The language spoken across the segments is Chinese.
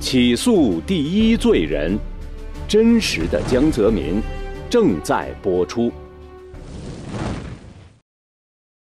起诉第一罪人，真实的江泽民正在播出。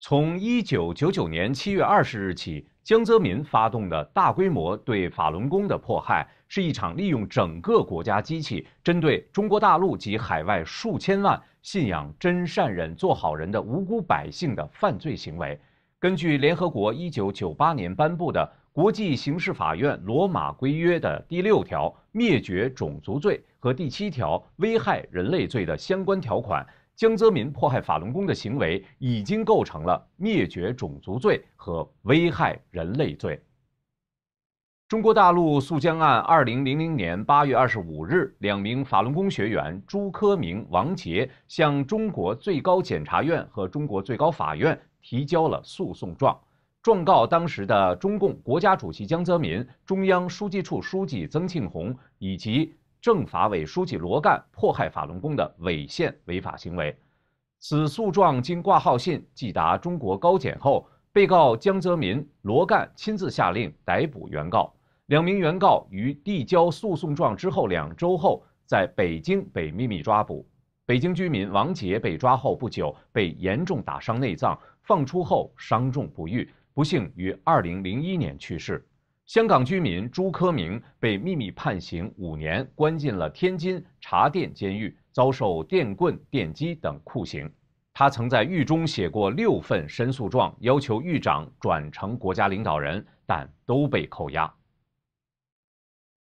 从一九九九年七月二十日起，江泽民发动的大规模对法轮功的迫害，是一场利用整个国家机器针对中国大陆及海外数千万信仰真善忍做好人的无辜百姓的犯罪行为。根据联合国一九九八年颁布的。国际刑事法院罗马规约的第六条灭绝种族罪和第七条危害人类罪的相关条款，江泽民迫害法轮功的行为已经构成了灭绝种族罪和危害人类罪。中国大陆诉江案，二零零零年八月二十五日，两名法轮功学员朱科明、王杰向中国最高检察院和中国最高法院提交了诉讼状。状告当时的中共国家主席江泽民、中央书记处书记曾庆红以及政法委书记罗干迫害法轮功的违宪违法行为。此诉状经挂号信寄达中国高检后，被告江泽民、罗干亲自下令逮捕原告。两名原告于递交诉讼状之后两周后，在北京被秘密抓捕。北京居民王杰被抓后不久被严重打伤内脏，放出后伤重不愈。不幸于二零零一年去世。香港居民朱科明被秘密判刑五年，关进了天津茶店监狱，遭受电棍、电击等酷刑。他曾在狱中写过六份申诉状，要求狱长转成国家领导人，但都被扣押。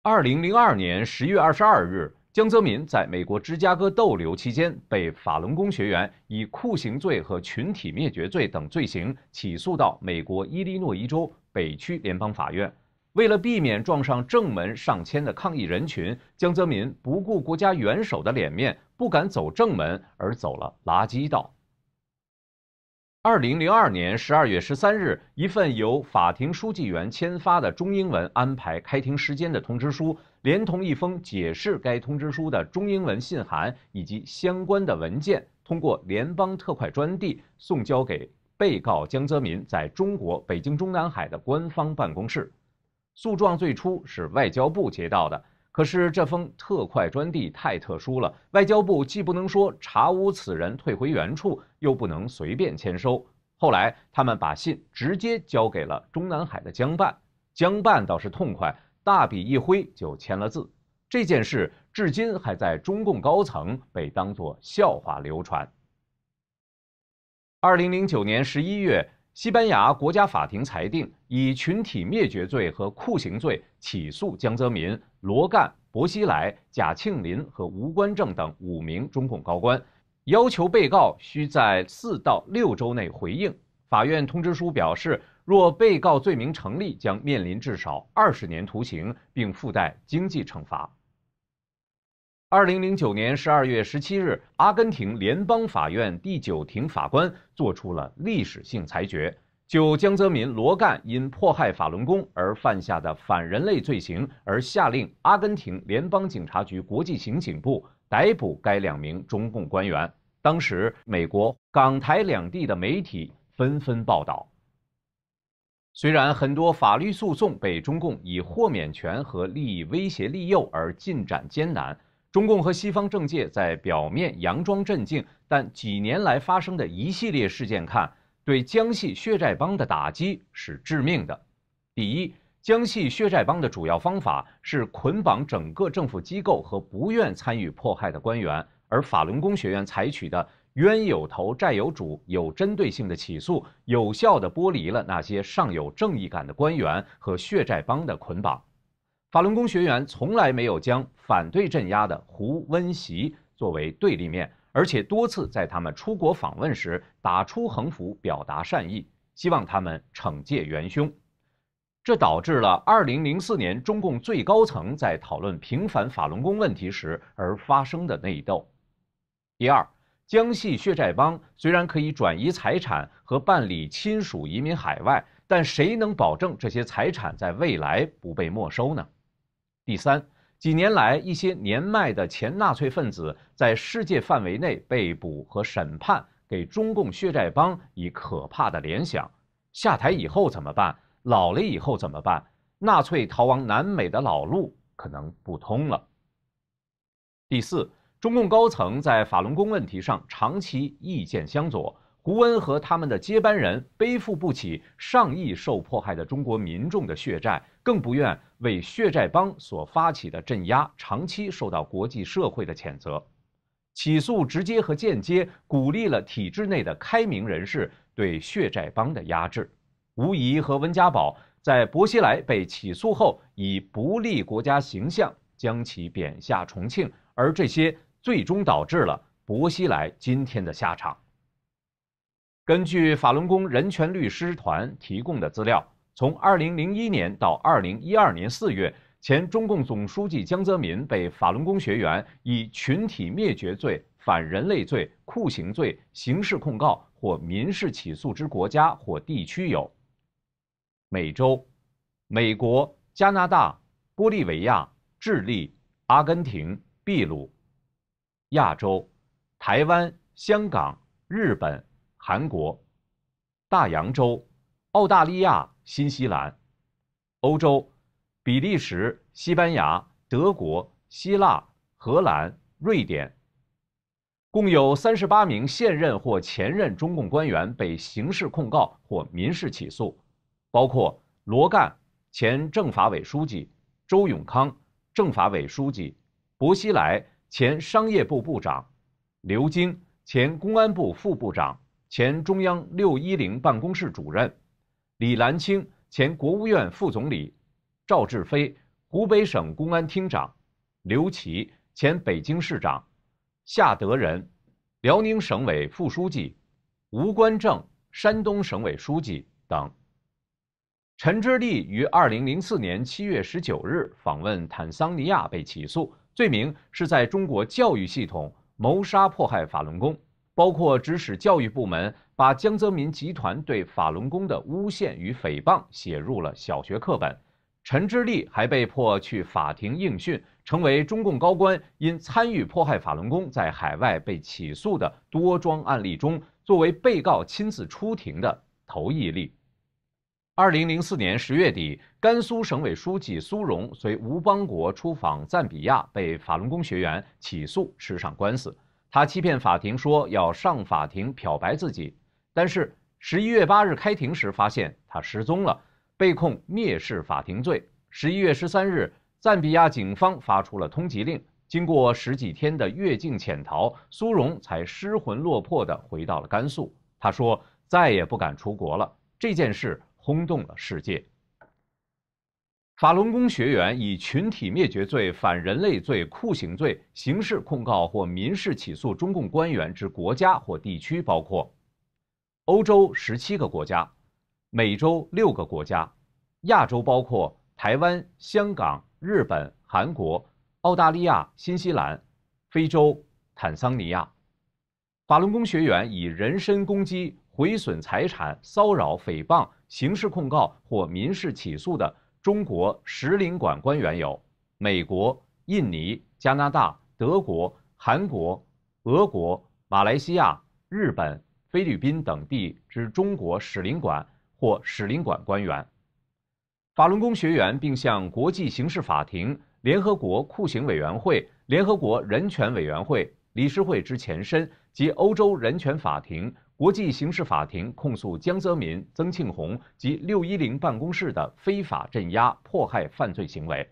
二零零二年十月二十二日。江泽民在美国芝加哥逗留期间，被法轮功学员以酷刑罪和群体灭绝罪等罪行起诉到美国伊利诺伊州北区联邦法院。为了避免撞上正门上千的抗议人群，江泽民不顾国家元首的脸面，不敢走正门，而走了垃圾道。二零零二年十二月十三日，一份由法庭书记员签发的中英文安排开庭时间的通知书。连同一封解释该通知书的中英文信函以及相关的文件，通过联邦特快专递送交给被告江泽民在中国北京中南海的官方办公室。诉状最初是外交部接到的，可是这封特快专递太特殊了，外交部既不能说查无此人退回原处，又不能随便签收。后来他们把信直接交给了中南海的江办，江办倒是痛快。大笔一挥就签了字，这件事至今还在中共高层被当作笑话流传。二零零九年十一月，西班牙国家法庭裁定，以群体灭绝罪和酷刑罪起诉江泽民、罗干、薄熙来、贾庆林和吴官正等五名中共高官，要求被告需在四到六周内回应。法院通知书表示。若被告罪名成立，将面临至少二十年徒刑，并附带经济惩罚。二零零九年十二月十七日，阿根廷联邦法院第九庭法官作出了历史性裁决，就江泽民、罗干因迫害法轮功而犯下的反人类罪行，而下令阿根廷联邦警察局国际刑警部逮捕该两名中共官员。当时，美国、港台两地的媒体纷纷报道。虽然很多法律诉讼被中共以豁免权和利益威胁利诱而进展艰难，中共和西方政界在表面佯装镇静，但几年来发生的一系列事件看，对江西血债帮的打击是致命的。第一，江西血债帮的主要方法是捆绑整个政府机构和不愿参与迫害的官员，而法轮功学院采取的。冤有头，债有主，有针对性的起诉，有效的剥离了那些尚有正义感的官员和血债帮的捆绑。法轮功学员从来没有将反对镇压的胡温习作为对立面，而且多次在他们出国访问时打出横幅表达善意，希望他们惩戒元凶。这导致了二零零四年中共最高层在讨论平反法轮功问题时而发生的内斗。第二。江西血债帮虽然可以转移财产和办理亲属移民海外，但谁能保证这些财产在未来不被没收呢？第三，几年来一些年迈的前纳粹分子在世界范围内被捕和审判，给中共血债帮以可怕的联想。下台以后怎么办？老了以后怎么办？纳粹逃亡南美的老路可能不通了。第四。中共高层在法轮功问题上长期意见相左，胡温和他们的接班人背负不起上亿受迫害的中国民众的血债，更不愿为血债帮所发起的镇压长期受到国际社会的谴责。起诉直接和间接鼓励了体制内的开明人士对血债帮的压制，无疑和温家宝在薄熙来被起诉后以不利国家形象将其贬下重庆，而这些。最终导致了薄熙来今天的下场。根据法轮功人权律师团提供的资料，从2001年到2012年4月，前中共总书记江泽民被法轮功学员以群体灭绝罪、反人类罪、酷刑罪、刑事控告或民事起诉之国家或地区有：美洲、美国、加拿大、玻利维亚、智利、阿根廷、秘鲁。亚洲、台湾、香港、日本、韩国、大洋洲、澳大利亚、新西兰、欧洲、比利时、西班牙、德国、希腊、荷兰、瑞典，共有三十八名现任或前任中共官员被刑事控告或民事起诉，包括罗干前政法委书记、周永康政法委书记、薄熙来。前商业部部长刘晶，前公安部副部长，前中央六一零办公室主任李兰清，前国务院副总理赵志飞，湖北省公安厅长刘奇，前北京市长夏德仁，辽宁省委副书记吴官正，山东省委书记等。陈之立于二零零四年七月十九日访问坦桑尼亚被起诉。罪名是在中国教育系统谋杀迫害法轮功，包括指使教育部门把江泽民集团对法轮功的诬陷与诽谤写入了小学课本。陈志立还被迫去法庭应讯，成为中共高官因参与迫害法轮功在海外被起诉的多桩案例中，作为被告亲自出庭的头一例。二零零四年十月底，甘肃省委书记苏荣随吴邦国出访赞比亚，被法轮功学员起诉，吃上官司。他欺骗法庭说要上法庭漂白自己，但是十一月八日开庭时发现他失踪了，被控蔑视法庭罪。十一月十三日，赞比亚警方发出了通缉令。经过十几天的越境潜逃，苏荣才失魂落魄地回到了甘肃。他说再也不敢出国了。这件事。轰动了世界。法轮功学员以群体灭绝罪、反人类罪、酷刑罪刑事控告或民事起诉中共官员之国家或地区，包括欧洲十七个国家、美洲六个国家、亚洲包括台湾、香港、日本、韩国、澳大利亚、新西兰、非洲坦桑尼亚。法轮功学员以人身攻击。毁损财产、骚扰、诽谤、刑事控告或民事起诉的中国使领馆官员有美国、印尼、加拿大、德国、韩国、俄国、马来西亚、日本、菲律宾等地之中国使领馆或使领馆官员。法轮功学员并向国际刑事法庭、联合国酷刑委员会、联合国人权委员会理事会之前身及欧洲人权法庭。国际刑事法庭控诉江泽民、曾庆红及六一零办公室的非法镇压、迫害犯罪行为。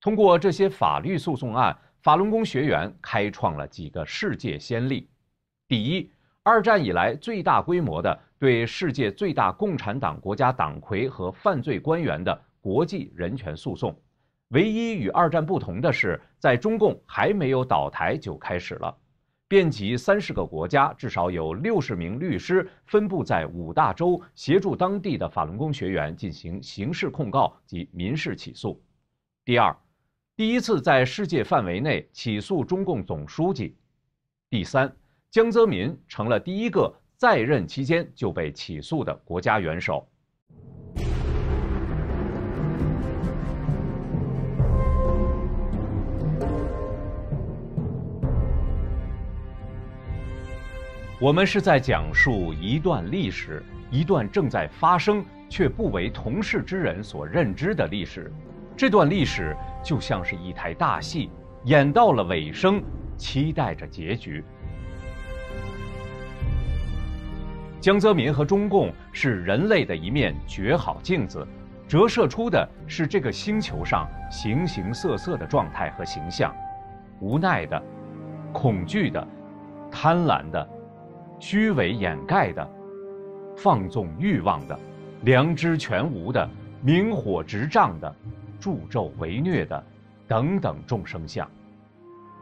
通过这些法律诉讼案，法轮功学员开创了几个世界先例：第一，二战以来最大规模的对世界最大共产党国家党魁和犯罪官员的国际人权诉讼；唯一与二战不同的是，在中共还没有倒台就开始了。遍及三十个国家，至少有六十名律师分布在五大洲，协助当地的法轮功学员进行刑事控告及民事起诉。第二，第一次在世界范围内起诉中共总书记。第三，江泽民成了第一个在任期间就被起诉的国家元首。我们是在讲述一段历史，一段正在发生却不为同事之人所认知的历史。这段历史就像是一台大戏，演到了尾声，期待着结局。江泽民和中共是人类的一面绝好镜子，折射出的是这个星球上形形色色的状态和形象：无奈的、恐惧的、贪婪的。虚伪掩盖的、放纵欲望的、良知全无的、明火执仗的、助纣为虐的，等等众生相。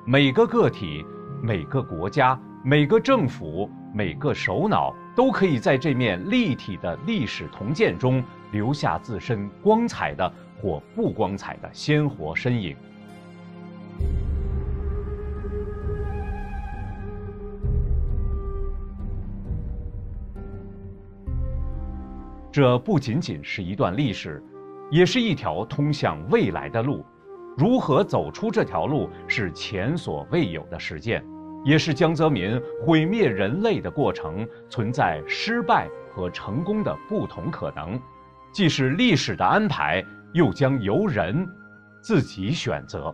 每个个体、每个国家、每个政府、每个首脑，都可以在这面立体的历史铜镜中留下自身光彩的或不光彩的鲜活身影。这不仅仅是一段历史，也是一条通向未来的路。如何走出这条路，是前所未有的实践，也是江泽民毁灭人类的过程存在失败和成功的不同可能。既是历史的安排，又将由人自己选择。